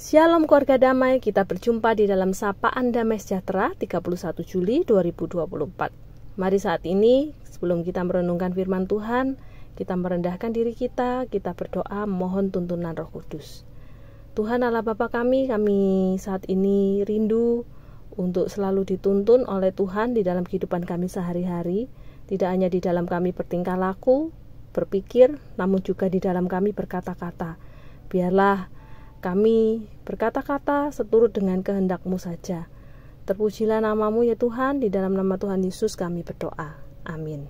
Shalom keluarga damai, kita berjumpa di dalam Sapaan Damai Sejahtera 31 Juli 2024. Mari saat ini, sebelum kita merenungkan firman Tuhan, kita merendahkan diri kita, kita berdoa mohon tuntunan roh kudus. Tuhan Allah Bapa kami, kami saat ini rindu untuk selalu dituntun oleh Tuhan di dalam kehidupan kami sehari-hari, tidak hanya di dalam kami bertingkah laku, berpikir, namun juga di dalam kami berkata-kata. Biarlah kami berkata-kata seturut dengan kehendakmu saja. Terpujilah namamu ya Tuhan, di dalam nama Tuhan Yesus kami berdoa. Amin.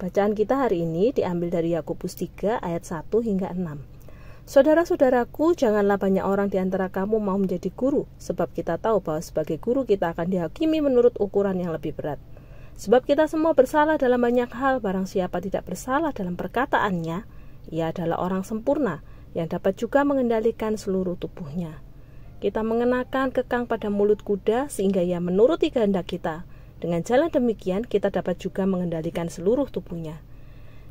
Bacaan kita hari ini diambil dari Yakobus 3 ayat 1 hingga 6. Saudara-saudaraku, janganlah banyak orang di antara kamu mau menjadi guru, sebab kita tahu bahwa sebagai guru kita akan dihakimi menurut ukuran yang lebih berat. Sebab kita semua bersalah dalam banyak hal, barang siapa tidak bersalah dalam perkataannya, ia adalah orang sempurna, yang dapat juga mengendalikan seluruh tubuhnya. Kita mengenakan kekang pada mulut kuda sehingga ia menuruti kehendak kita. Dengan jalan demikian, kita dapat juga mengendalikan seluruh tubuhnya.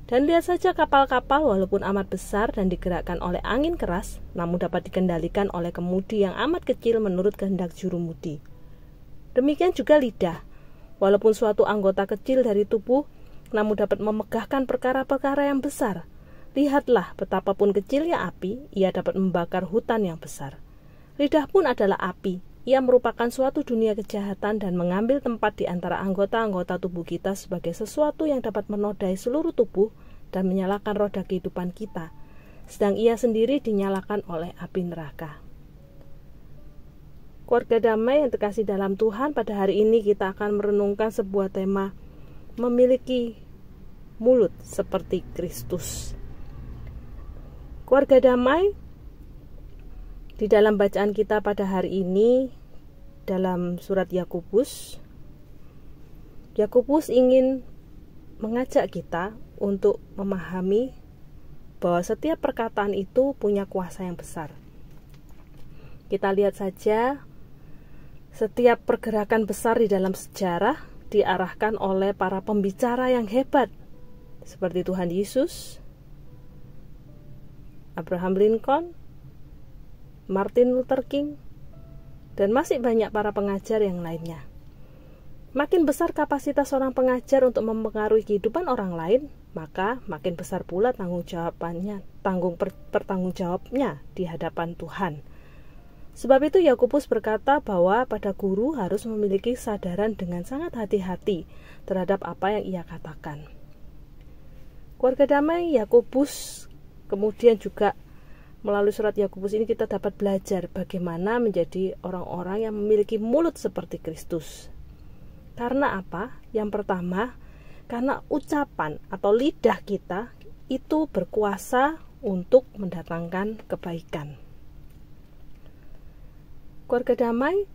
Dan lihat saja kapal-kapal walaupun amat besar dan digerakkan oleh angin keras, namun dapat dikendalikan oleh kemudi yang amat kecil menurut kehendak juru mudi. Demikian juga lidah. Walaupun suatu anggota kecil dari tubuh, namun dapat memegahkan perkara-perkara yang besar. Lihatlah betapapun kecilnya api, ia dapat membakar hutan yang besar. Lidah pun adalah api. Ia merupakan suatu dunia kejahatan dan mengambil tempat di antara anggota-anggota tubuh kita sebagai sesuatu yang dapat menodai seluruh tubuh dan menyalakan roda kehidupan kita, sedang ia sendiri dinyalakan oleh api neraka. Keluarga damai yang terkasih dalam Tuhan, pada hari ini kita akan merenungkan sebuah tema memiliki mulut seperti Kristus. Keluarga damai di dalam bacaan kita pada hari ini dalam surat Yakobus Yakobus ingin mengajak kita untuk memahami bahwa setiap perkataan itu punya kuasa yang besar. Kita lihat saja setiap pergerakan besar di dalam sejarah diarahkan oleh para pembicara yang hebat seperti Tuhan Yesus, Abraham Lincoln, Martin Luther King, dan masih banyak para pengajar yang lainnya. Makin besar kapasitas seorang pengajar untuk mempengaruhi kehidupan orang lain, maka makin besar pula tanggung jawabannya, tanggung per, pertanggung jawabnya di hadapan Tuhan. Sebab itu Yakobus berkata bahwa pada guru harus memiliki kesadaran dengan sangat hati-hati terhadap apa yang ia katakan. Keluarga damai Yakobus Kemudian juga melalui surat Yakobus ini kita dapat belajar bagaimana menjadi orang-orang yang memiliki mulut seperti Kristus. Karena apa? Yang pertama, karena ucapan atau lidah kita itu berkuasa untuk mendatangkan kebaikan. Keluarga damai,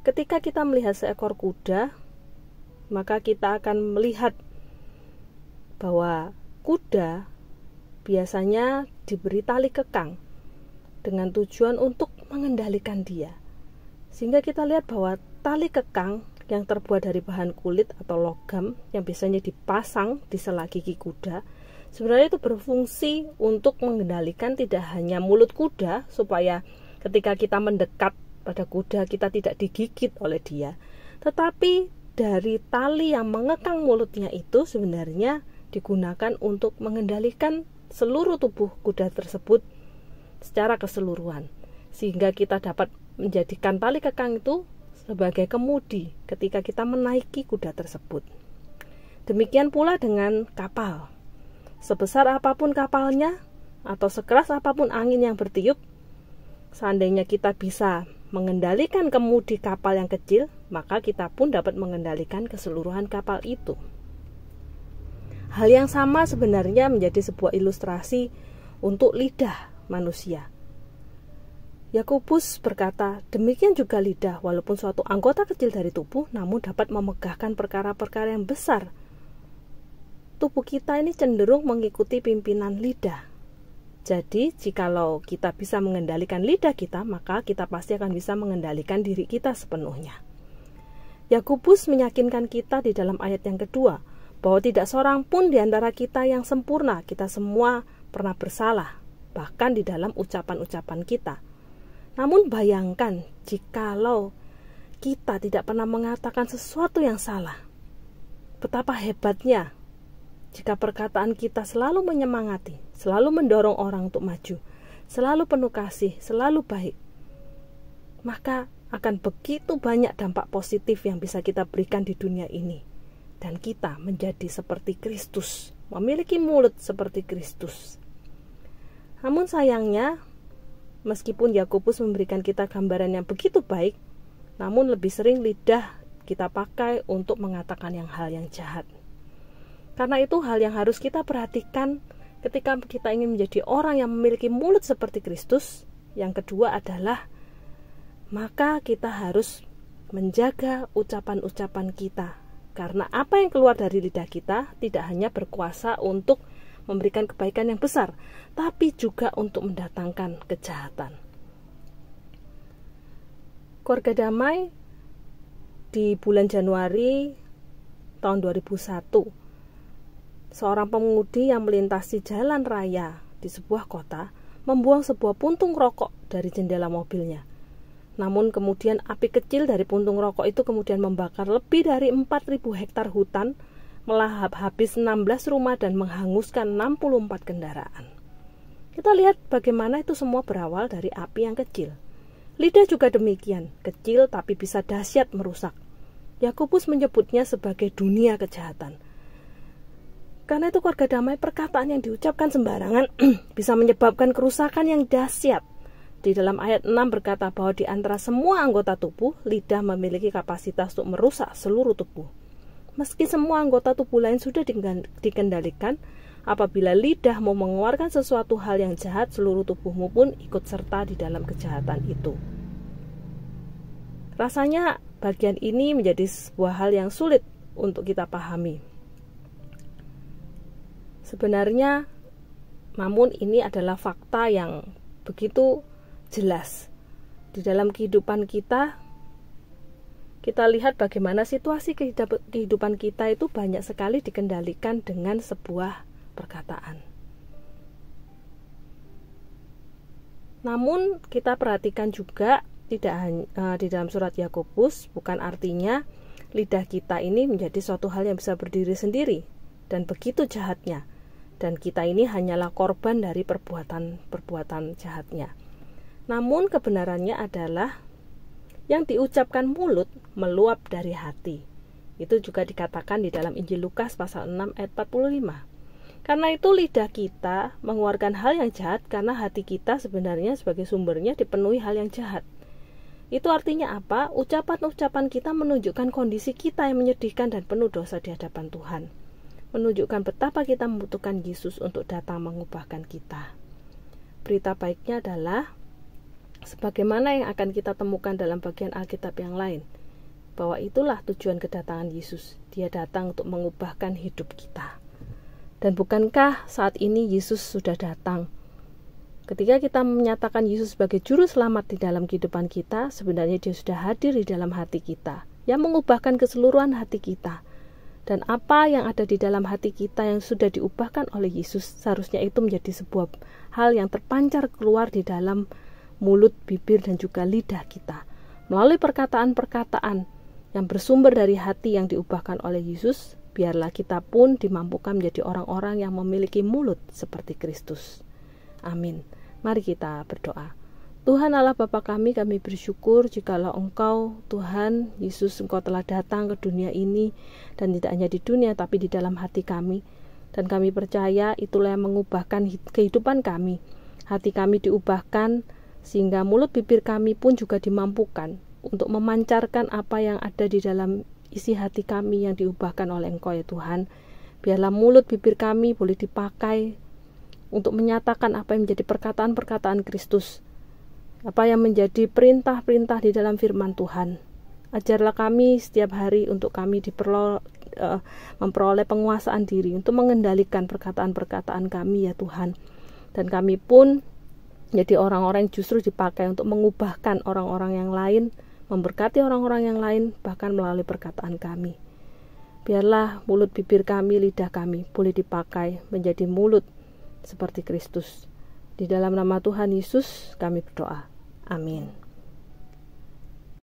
ketika kita melihat seekor kuda, maka kita akan melihat bahwa kuda biasanya diberi tali kekang dengan tujuan untuk mengendalikan dia. Sehingga kita lihat bahwa tali kekang yang terbuat dari bahan kulit atau logam yang biasanya dipasang di sela gigi kuda sebenarnya itu berfungsi untuk mengendalikan tidak hanya mulut kuda supaya ketika kita mendekat pada kuda kita tidak digigit oleh dia tetapi dari tali yang mengekang mulutnya itu sebenarnya digunakan untuk mengendalikan seluruh tubuh kuda tersebut secara keseluruhan sehingga kita dapat menjadikan tali kekang itu sebagai kemudi ketika kita menaiki kuda tersebut. Demikian pula dengan kapal. Sebesar apapun kapalnya atau sekeras apapun angin yang bertiup, seandainya kita bisa mengendalikan kemudi kapal yang kecil, maka kita pun dapat mengendalikan keseluruhan kapal itu. Hal yang sama sebenarnya menjadi sebuah ilustrasi untuk lidah manusia. Yakobus berkata, demikian juga lidah, walaupun suatu anggota kecil dari tubuh, namun dapat memegahkan perkara-perkara yang besar. Tubuh kita ini cenderung mengikuti pimpinan lidah. Jadi, jikalau kita bisa mengendalikan lidah kita, maka kita pasti akan bisa mengendalikan diri kita sepenuhnya. Yakobus meyakinkan kita di dalam ayat yang kedua, bahwa tidak seorang pun di antara kita yang sempurna. Kita semua pernah bersalah, bahkan di dalam ucapan-ucapan kita. Namun bayangkan jikalau kita tidak pernah mengatakan sesuatu yang salah. Betapa hebatnya jika perkataan kita selalu menyemangati, selalu mendorong orang untuk maju, selalu penuh kasih, selalu baik. Maka akan begitu banyak dampak positif yang bisa kita berikan di dunia ini dan kita menjadi seperti Kristus, memiliki mulut seperti Kristus. Namun sayangnya, meskipun Yakobus memberikan kita gambaran yang begitu baik, namun lebih sering lidah kita pakai untuk mengatakan yang hal yang jahat. Karena itu hal yang harus kita perhatikan ketika kita ingin menjadi orang yang memiliki mulut seperti Kristus. Yang kedua adalah maka kita harus menjaga ucapan-ucapan kita karena apa yang keluar dari lidah kita tidak hanya berkuasa untuk memberikan kebaikan yang besar, tapi juga untuk mendatangkan kejahatan. Keluarga Damai di bulan Januari tahun 2001 seorang pengemudi yang melintasi jalan raya di sebuah kota membuang sebuah puntung rokok dari jendela mobilnya. Namun kemudian api kecil dari puntung rokok itu kemudian membakar lebih dari 4.000 hektar hutan, melahap habis 16 rumah dan menghanguskan 64 kendaraan. Kita lihat bagaimana itu semua berawal dari api yang kecil. Lidah juga demikian, kecil tapi bisa dahsyat merusak. Yakobus menyebutnya sebagai dunia kejahatan. Karena itu keluarga damai perkataan yang diucapkan sembarangan bisa menyebabkan kerusakan yang dahsyat di dalam ayat 6 berkata bahwa di antara semua anggota tubuh, lidah memiliki kapasitas untuk merusak seluruh tubuh. Meski semua anggota tubuh lain sudah dikendalikan, apabila lidah mau mengeluarkan sesuatu hal yang jahat, seluruh tubuhmu pun ikut serta di dalam kejahatan itu. Rasanya bagian ini menjadi sebuah hal yang sulit untuk kita pahami. Sebenarnya, namun ini adalah fakta yang begitu jelas di dalam kehidupan kita kita lihat bagaimana situasi kehidupan kita itu banyak sekali dikendalikan dengan sebuah perkataan. Namun kita perhatikan juga tidak hanya e, di dalam surat Yakobus bukan artinya lidah kita ini menjadi suatu hal yang bisa berdiri sendiri dan begitu jahatnya dan kita ini hanyalah korban dari perbuatan-perbuatan jahatnya. Namun kebenarannya adalah yang diucapkan mulut meluap dari hati. Itu juga dikatakan di dalam Injil Lukas pasal 6 ayat 45. Karena itu lidah kita mengeluarkan hal yang jahat karena hati kita sebenarnya sebagai sumbernya dipenuhi hal yang jahat. Itu artinya apa? Ucapan-ucapan kita menunjukkan kondisi kita yang menyedihkan dan penuh dosa di hadapan Tuhan. Menunjukkan betapa kita membutuhkan Yesus untuk datang mengubahkan kita. Berita baiknya adalah sebagaimana yang akan kita temukan dalam bagian Alkitab yang lain, bahwa itulah tujuan kedatangan Yesus. Dia datang untuk mengubahkan hidup kita. Dan bukankah saat ini Yesus sudah datang? Ketika kita menyatakan Yesus sebagai juru selamat di dalam kehidupan kita, sebenarnya dia sudah hadir di dalam hati kita, yang mengubahkan keseluruhan hati kita. Dan apa yang ada di dalam hati kita yang sudah diubahkan oleh Yesus, seharusnya itu menjadi sebuah hal yang terpancar keluar di dalam mulut, bibir, dan juga lidah kita. Melalui perkataan-perkataan yang bersumber dari hati yang diubahkan oleh Yesus, biarlah kita pun dimampukan menjadi orang-orang yang memiliki mulut seperti Kristus. Amin. Mari kita berdoa. Tuhan Allah Bapa kami, kami bersyukur jikalau Engkau, Tuhan Yesus, Engkau telah datang ke dunia ini dan tidak hanya di dunia tapi di dalam hati kami. Dan kami percaya itulah yang mengubahkan kehidupan kami. Hati kami diubahkan sehingga mulut bibir kami pun juga dimampukan untuk memancarkan apa yang ada di dalam isi hati kami yang diubahkan oleh Engkau ya Tuhan. Biarlah mulut bibir kami boleh dipakai untuk menyatakan apa yang menjadi perkataan-perkataan Kristus. Apa yang menjadi perintah-perintah di dalam firman Tuhan. Ajarlah kami setiap hari untuk kami diperlo, eh, memperoleh penguasaan diri untuk mengendalikan perkataan-perkataan kami ya Tuhan. Dan kami pun jadi orang-orang yang justru dipakai untuk mengubahkan orang-orang yang lain, memberkati orang-orang yang lain, bahkan melalui perkataan kami. Biarlah mulut bibir kami, lidah kami boleh dipakai menjadi mulut seperti Kristus. Di dalam nama Tuhan Yesus kami berdoa. Amin.